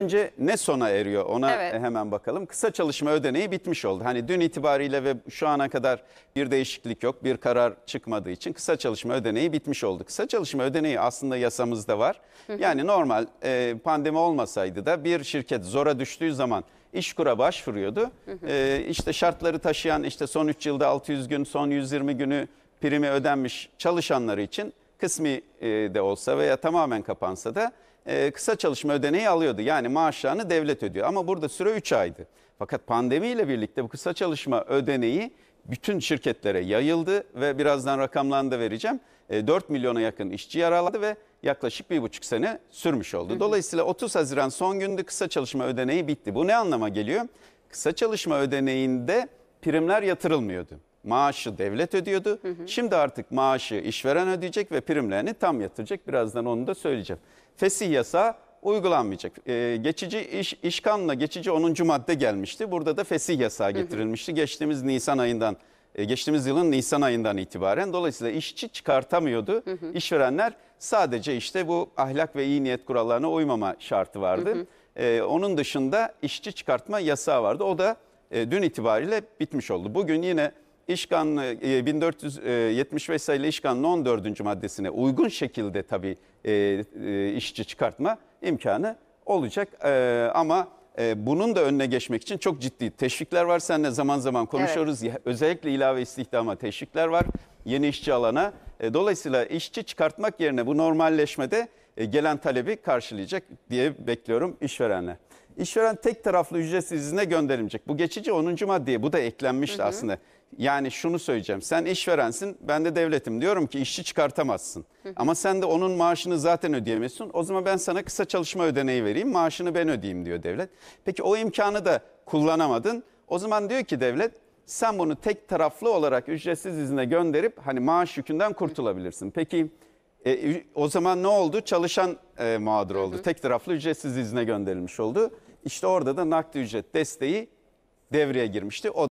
önce ne sona eriyor ona Evet. hemen bakalım. Kısa çalışma ödeneği bitmiş oldu. Hani dün itibariyle ve şu ana kadar bir değişiklik yok, bir karar çıkmadığı için kısa çalışma ödeneği bitmiş oldu. Kısa çalışma ödeneği aslında yasamızda var. Yani normal e, pandemi olmasaydı da bir şirket zora düştüğü zaman işkura başvuruyordu. E, işte şartları taşıyan işte son 3 yılda 600 gün, son 120 günü primi ödenmiş çalışanları için kısmi e, de olsa veya tamamen kapansa da e, kısa çalışma ödeneği alıyordu. Yani maaşlarını devlet ödüyor ama burada süre 3 aydı. Fakat pandemiyle birlikte bu kısa çalışma ödeneği bütün şirketlere yayıldı ve birazdan rakamlarını da vereceğim. 4 e, milyona yakın işçi yaraladı ve yaklaşık bir buçuk sene sürmüş oldu. Dolayısıyla 30 Haziran son günde kısa çalışma ödeneği bitti. Bu ne anlama geliyor? Kısa çalışma ödeneğinde primler yatırılmıyordu maaşı devlet ödüyordu. Hı hı. Şimdi artık maaşı işveren ödeyecek ve primlerini tam yatıracak. Birazdan onu da söyleyeceğim. Fesih yasa uygulanmayacak. Ee, geçici iş, işkanla geçici 10. madde gelmişti. Burada da fesih yasağı getirilmişti. Hı hı. Geçtiğimiz Nisan ayından e, geçtiğimiz yılın Nisan ayından itibaren dolayısıyla işçi çıkartamıyordu. Hı hı. İşverenler sadece işte bu ahlak ve iyi niyet kurallarına uymama şartı vardı. Hı hı. Ee, onun dışında işçi çıkartma yasağı vardı. O da e, dün itibariyle bitmiş oldu. Bugün yine İş Kanunu 1475 sayılı İş Kanunu 14. maddesine uygun şekilde tabii e, e, işçi çıkartma imkanı olacak. E, ama bunun da önüne geçmek için çok ciddi teşvikler var. Seninle zaman zaman konuşuyoruz. Evet. Özellikle ilave istihdama teşvikler var yeni işçi alana. Dolayısıyla işçi çıkartmak yerine bu normalleşmede e, gelen talebi karşılayacak diye bekliyorum işverenler. İşveren tek taraflı ücretsiz izne gönderilecek. Bu geçici 10. maddeye bu da eklenmişti hı hı. aslında. Yani şunu söyleyeceğim. Sen işverensin, ben de devletim. Diyorum ki işçi çıkartamazsın. Hı hı. Ama sen de onun maaşını zaten ödeyemiyorsun. O zaman ben sana kısa çalışma ödeneği vereyim, maaşını ben ödeyeyim diyor devlet. Peki o imkanı da kullanamadın. O zaman diyor ki devlet sen bunu tek taraflı olarak ücretsiz izne gönderip hani maaş yükünden kurtulabilirsin. Peki e, o zaman ne oldu? Çalışan e, mağdur oldu. Hı hı. Tek taraflı ücretsiz izne gönderilmiş oldu. İşte orada da nakdi ücret desteği devreye girmişti. O